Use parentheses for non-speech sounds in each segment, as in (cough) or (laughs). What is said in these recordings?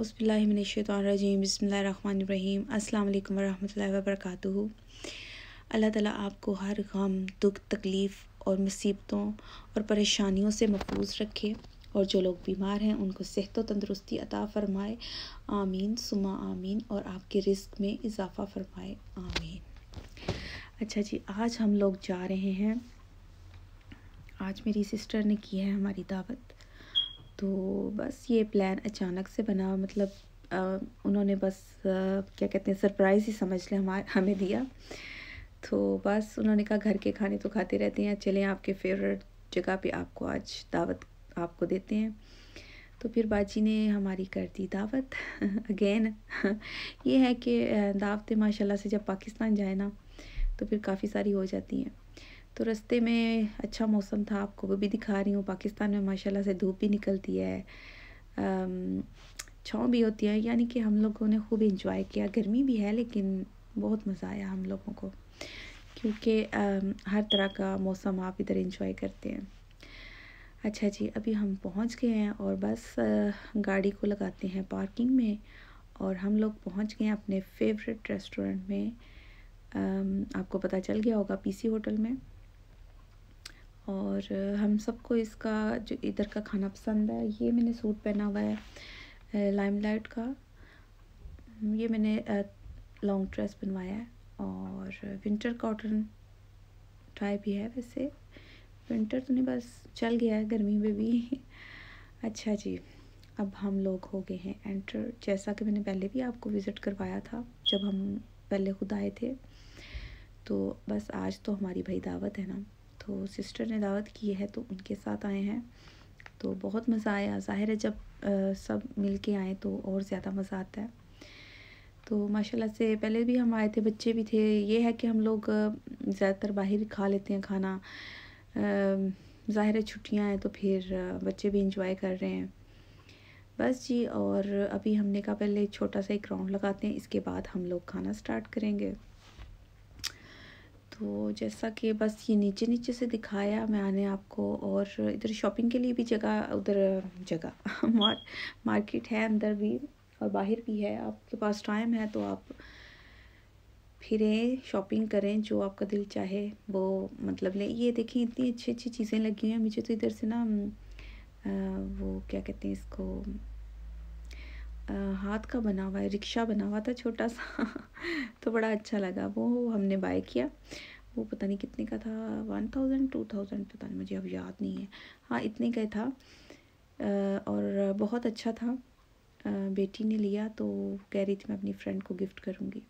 उसबिल्लिमिनशतरजीम बसमीम अल्लाम वरहमल वर्क अल्लाह ताला आपको हर गम दुख तकलीफ़ और मुसीबतों और परेशानियों से महफूज रखे और जो लोग बीमार हैं उनको सेहत व तंदरुस्ती अता फ़रमाए आमीन सुमा आमीन और आपके रिस्क में इजाफ़ा फ़रमाए आमीन अच्छा जी आज हम लोग जा रहे हैं आज मेरी सिस्टर ने की है हमारी दावत तो बस ये प्लान अचानक से बना मतलब आ, उन्होंने बस आ, क्या कहते हैं सरप्राइज़ ही समझ लें हमारे हमें दिया तो बस उन्होंने कहा घर के खाने तो खाते रहते हैं चलें आपके फेवरेट जगह पे आपको आज दावत आपको देते हैं तो फिर बाजी ने हमारी कर दी दावत अगेन (laughs) (laughs) ये है कि दावतें माशाल्लाह से जब पाकिस्तान जाए ना तो फिर काफ़ी सारी हो जाती हैं तो रस्ते में अच्छा मौसम था आपको वो भी दिखा रही हूँ पाकिस्तान में माशाल्लाह से धूप भी निकलती है छाँव भी होती है यानी कि हम लोगों ने खूब इंजॉय किया गर्मी भी है लेकिन बहुत मज़ा आया हम लोगों को क्योंकि हर तरह का मौसम आप इधर इंजॉय करते हैं अच्छा जी अभी हम पहुंच गए हैं और बस गाड़ी को लगाते हैं पार्किंग में और हम लोग पहुंच गए हैं अपने फेवरेट रेस्टोरेंट में आपको पता चल गया होगा पीसी होटल में और हम सबको इसका जो इधर का खाना पसंद है ये मैंने सूट पहना हुआ है लाइमलाइट का ये मैंने लॉन्ग ड्रेस बनवाया है और विंटर कॉटन टाइप भी है वैसे विंटर तो नहीं बस चल गया है गर्मी में भी (laughs) अच्छा जी अब हम लोग हो गए हैं एंटर जैसा कि मैंने पहले भी आपको विज़िट करवाया था जब हम पहले खुद आए थे तो बस आज तो हमारी भाई दावत है ना तो सिस्टर ने दावत की है तो उनके साथ आए हैं तो बहुत मज़ा आया ज़ाहिर है जब आ, सब मिल के आए तो और ज़्यादा मज़ा आता है तो माशाल्लाह से पहले भी हम आए थे बच्चे भी थे ये है कि हम लोग ज़्यादातर बाहर ही खा लेते हैं खाना ज़ाहिर है छुट्टियाँ हैं तो फिर बच्चे भी इंजॉय कर रहे हैं बस जी और अभी हमने कहा पहले छोटा सा एक राउंड लगाते हैं इसके बाद हम लोग खाना स्टार्ट करेंगे तो जैसा कि बस ये नीचे नीचे से दिखाया मैंने आपको और इधर शॉपिंग के लिए भी जगह उधर जगह (laughs) मार्केट है अंदर भी और बाहर भी है आपके पास टाइम है तो आप फिरें शॉपिंग करें जो आपका दिल चाहे वो मतलब लें ये देखें इतनी अच्छी अच्छी चीज़ें लगी हुई हैं मुझे तो इधर से ना वो क्या कहते हैं इसको हाथ का बना हुआ है रिक्शा बना हुआ था छोटा सा (laughs) तो बड़ा अच्छा लगा वो हमने बाय किया वो पता नहीं कितने का था वन थाउजेंड टू थाउजेंड पता नहीं मुझे अब याद नहीं है हाँ इतने का था और बहुत अच्छा था बेटी ने लिया तो कह रही थी मैं अपनी फ्रेंड को गिफ्ट करूँगी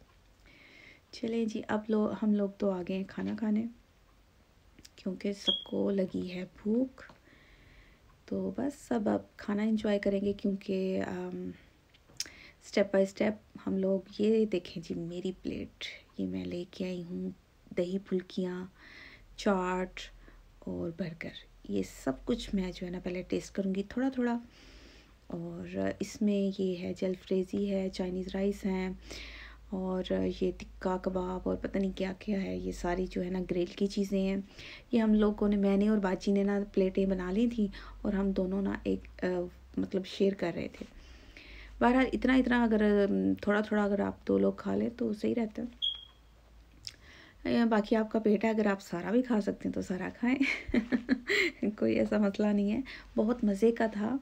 चलें जी अब लोग हम लोग तो आ गए हैं खाना खाने क्योंकि सबको लगी है भूख तो बस सब अब खाना इंजॉय करेंगे क्योंकि स्टेप बाय स्टेप हम लोग ये देखें जी मेरी प्लेट ये मैं लेके आई हूँ दही फुल्कियाँ चाट और बर्गर ये सब कुछ मैं जो है ना पहले टेस्ट करूँगी थोड़ा थोड़ा और इसमें ये है जल फ्रेजी है चाइनीज़ राइस हैं और ये टिक्का कबाब और पता नहीं क्या क्या है ये सारी जो है ना ग्रिल की चीज़ें हैं ये हम लोगों ने मैंने और बाजी ने ना प्लेटें बना ली थी और हम दोनों ना एक आ, मतलब शेयर कर रहे थे बहरहाल इतना इतना अगर थोड़ा थोड़ा अगर आप दो लोग खा लें तो सही रहता है बाकी आपका पेट है अगर आप सारा भी खा सकते हैं तो सारा खाएं (laughs) कोई ऐसा मसला नहीं है बहुत मज़े का था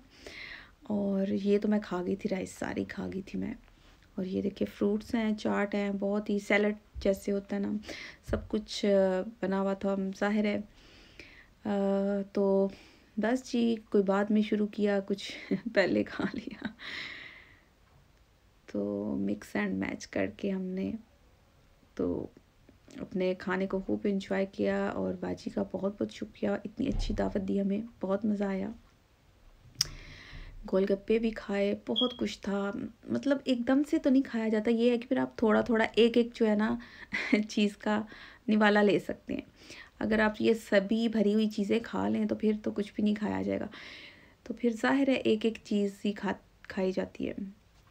और ये तो मैं खा गई थी राइस सारी खा गई थी मैं और ये देखिए फ्रूट्स हैं चाट हैं बहुत ही सैलड जैसे होता है ना सब कुछ बना हुआ था जाहिर है आ, तो बस जी कोई बाद में शुरू किया कुछ (laughs) पहले खा लिया तो मिक्स एंड मैच करके हमने तो अपने खाने को खूब इंजॉय किया और बाजी का बहुत बहुत शुक्रिया इतनी अच्छी दावत दी हमें बहुत मज़ा आया गोलगप्पे भी खाए बहुत कुछ था मतलब एकदम से तो नहीं खाया जाता ये है कि फिर आप थोड़ा थोड़ा एक एक जो है ना (laughs) चीज़ का निवाला ले सकते हैं अगर आप ये सभी भरी हुई चीज़ें खा लें तो फिर तो कुछ भी नहीं खाया जाएगा तो फिर जाहिर है एक एक चीज़ ही खा खाई जाती है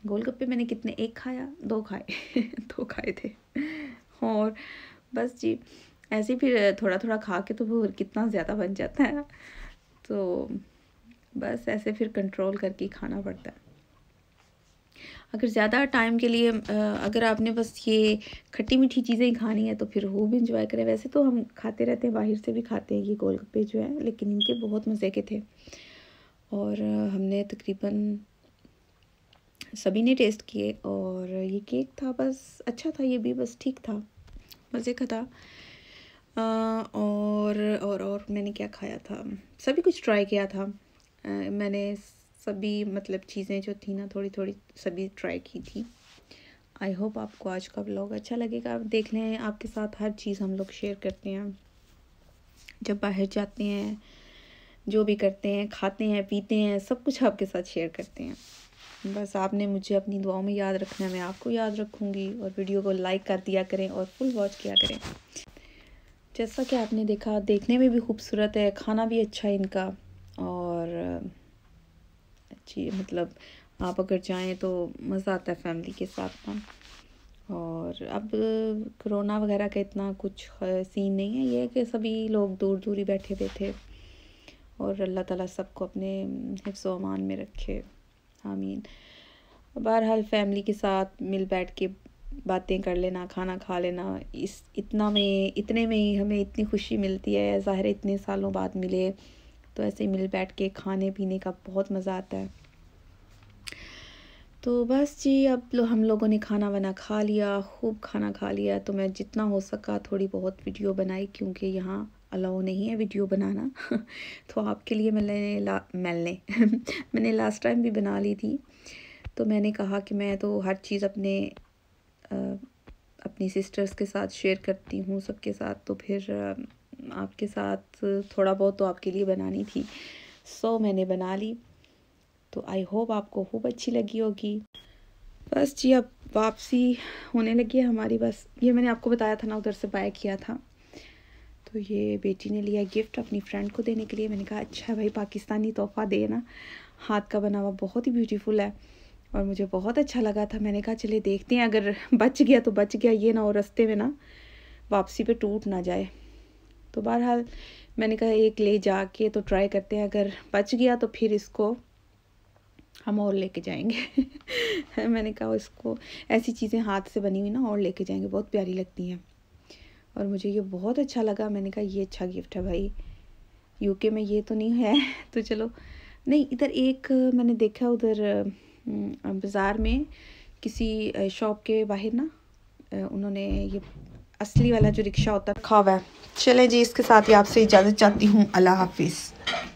गोलगप्पे मैंने कितने एक खाया दो खाए (laughs) दो खाए थे और बस जी ऐसे फिर थोड़ा थोड़ा खा के तो वो कितना ज़्यादा बन जाता है तो बस ऐसे फिर कंट्रोल करके खाना पड़ता है अगर ज़्यादा टाइम के लिए अगर आपने बस ये खट्टी मीठी चीज़ें ही खानी है तो फिर वो भी इंजॉय करें वैसे तो हम खाते रहते हैं बाहर से भी खाते हैं ये गोलगप्पे जो है लेकिन इनके बहुत मज़े के थे और हमने तकरीबन सभी ने टेस्ट किए और ये केक था बस अच्छा था ये भी बस ठीक था मज़े का था और और और मैंने क्या खाया था सभी कुछ ट्राई किया था आ, मैंने सभी मतलब चीज़ें जो थी ना थोड़ी थोड़ी सभी ट्राई की थी आई होप आपको आज का ब्लॉग अच्छा लगेगा आप देख लें आपके साथ हर चीज़ हम लोग शेयर करते हैं जब बाहर जाते हैं जो भी करते हैं खाते हैं पीते हैं सब कुछ आपके साथ शेयर करते हैं बस आपने मुझे अपनी दुआओं में याद रखना मैं आपको याद रखूँगी और वीडियो को लाइक कर दिया करें और फुल वॉच किया करें जैसा कि आपने देखा देखने में भी खूबसूरत है खाना भी अच्छा है इनका और अच्छी मतलब आप अगर जाएँ तो मज़ा आता है फैमिली के साथ ना और अब कोरोना वगैरह का इतना कुछ सीन नहीं है ये है कि सभी लोग दूर दूर ही बैठे हुए थे और अल्लाह ताला सबको अपने हिफ्स अमान में रखे आमीन बहरहाल फैमिली के साथ मिल बैठ के बातें कर लेना खाना खा लेना इस इतना में इतने में ही हमें इतनी खुशी मिलती है ज़ाहिर इतने सालों बाद मिले तो ऐसे ही मिल बैठ के खाने पीने का बहुत मज़ा आता है तो बस जी अब लो हम लोगों ने खाना वाना खा लिया खूब खाना खा लिया तो मैं जितना हो सका थोड़ी बहुत वीडियो बनाई क्योंकि यहाँ अलाउ नहीं है वीडियो बनाना (laughs) तो आपके लिए मैंने ला मैंने (laughs) मैंने लास्ट टाइम भी बना ली थी तो मैंने कहा कि मैं तो हर चीज़ अपने आ, अपनी सिस्टर्स के साथ शेयर करती हूँ सबके साथ तो फिर आपके साथ थोड़ा बहुत तो आपके लिए बनानी थी सो मैंने बना ली तो आई होप आपको खूब अच्छी लगी होगी बस जी अब वापसी होने लगी है हमारी बस ये मैंने आपको बताया था ना उधर से बाय किया था तो ये बेटी ने लिया गिफ्ट अपनी फ्रेंड को देने के लिए मैंने कहा अच्छा भाई पाकिस्तानी तोहफा दे ना हाथ का बना हुआ बहुत ही ब्यूटीफुल है और मुझे बहुत अच्छा लगा था मैंने कहा चले देखते हैं अगर बच गया तो बच गया ये ना हो रस्ते में ना वापसी पे टूट ना जाए तो बहरहाल मैंने कहा एक ले जाके तो ट्राई करते हैं अगर बच गया तो फिर इसको हम और लेके जाएंगे (laughs) मैंने कहा इसको ऐसी चीज़ें हाथ से बनी हुई ना और लेके जाएंगे बहुत प्यारी लगती हैं और मुझे ये बहुत अच्छा लगा मैंने कहा ये अच्छा गिफ्ट है भाई यूके में ये तो नहीं है (laughs) तो चलो नहीं इधर एक मैंने देखा उधर बाज़ार में किसी शॉप के बाहर ना उन्होंने ये असली वाला जो रिक्शा होता रखा हुआ है चले जी इसके साथ ही आपसे इजाज़त चाहती हूँ अल्लाह हाफिज़